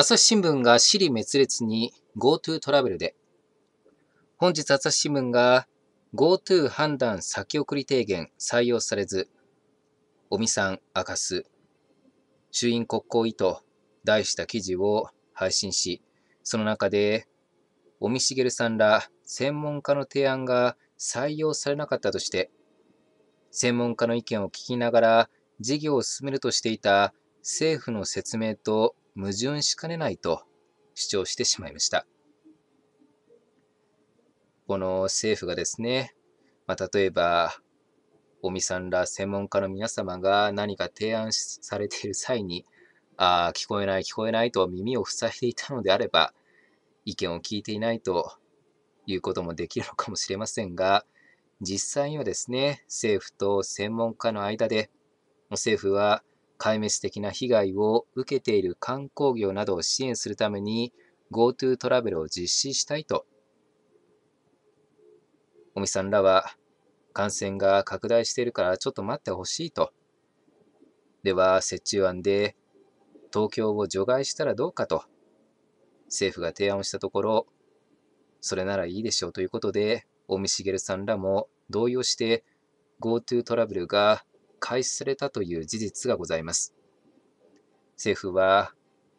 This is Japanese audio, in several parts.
朝日新聞が利滅裂に GoTo トラベルで。本日朝日新聞が GoTo 判断先送り提言採用されず、尾身さん明かす、衆院国交意図、題した記事を配信し、その中で、尾身茂さんら専門家の提案が採用されなかったとして、専門家の意見を聞きながら事業を進めるとしていた政府の説明と矛盾しかねないと主張してしまいました。この政府がですね、まあ、例えば、尾身さんら専門家の皆様が何か提案されている際に、ああ、聞こえない、聞こえないと耳を塞いでいたのであれば、意見を聞いていないということもできるのかもしれませんが、実際にはですね、政府と専門家の間で、政府は壊滅的な被害を受けている観光業などを支援するために GoTo トラベルを実施したいと尾身さんらは感染が拡大しているからちょっと待ってほしいとでは折衷案で東京を除外したらどうかと政府が提案をしたところそれならいいでしょうということで尾身茂さんらも同意をして GoTo トラベルが開始されたという事実がございます。政府は、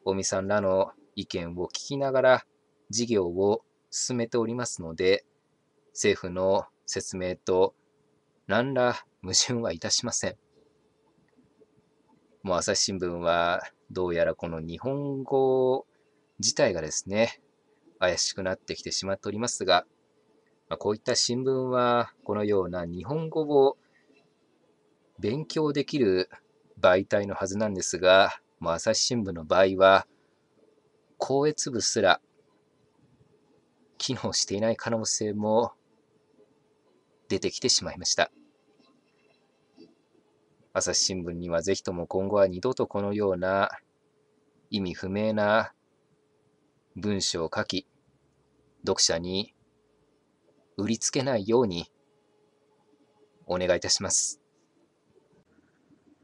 尾身さんらの意見を聞きながら事業を進めておりますので、政府の説明と何ら矛盾はいたしません。もう朝日新聞はどうやらこの日本語自体がですね、怪しくなってきてしまっておりますが、まあ、こういった新聞はこのような日本語を勉強できる媒体のはずなんですが、もう朝日新聞の場合は、校越部すら機能していない可能性も出てきてしまいました。朝日新聞にはぜひとも今後は二度とこのような意味不明な文章を書き、読者に売りつけないようにお願いいたします。